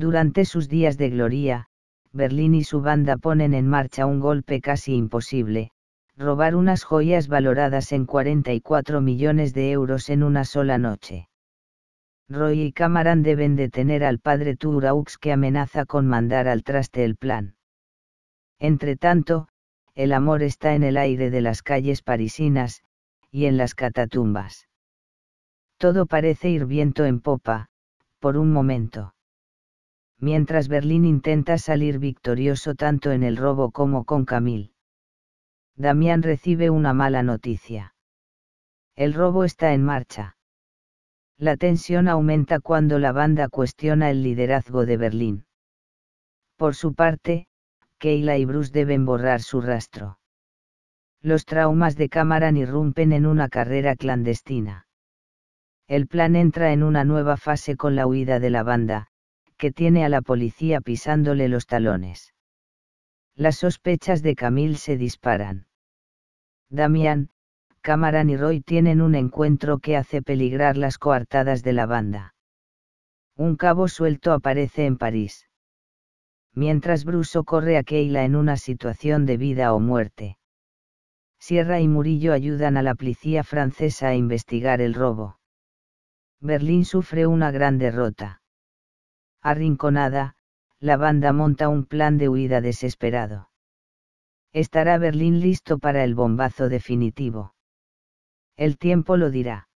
Durante sus días de gloria, Berlín y su banda ponen en marcha un golpe casi imposible, robar unas joyas valoradas en 44 millones de euros en una sola noche. Roy y Camarán deben detener al padre Turaux que amenaza con mandar al traste el plan. Entretanto, el amor está en el aire de las calles parisinas, y en las catatumbas. Todo parece ir viento en popa, por un momento mientras Berlín intenta salir victorioso tanto en el robo como con Camille. Damián recibe una mala noticia. El robo está en marcha. La tensión aumenta cuando la banda cuestiona el liderazgo de Berlín. Por su parte, Keila y Bruce deben borrar su rastro. Los traumas de Cameron irrumpen en una carrera clandestina. El plan entra en una nueva fase con la huida de la banda, que tiene a la policía pisándole los talones. Las sospechas de Camille se disparan. Damián, Cameron y Roy tienen un encuentro que hace peligrar las coartadas de la banda. Un cabo suelto aparece en París. Mientras Bruso corre a Keila en una situación de vida o muerte. Sierra y Murillo ayudan a la policía francesa a investigar el robo. Berlín sufre una gran derrota. Arrinconada, la banda monta un plan de huida desesperado. ¿Estará Berlín listo para el bombazo definitivo? El tiempo lo dirá.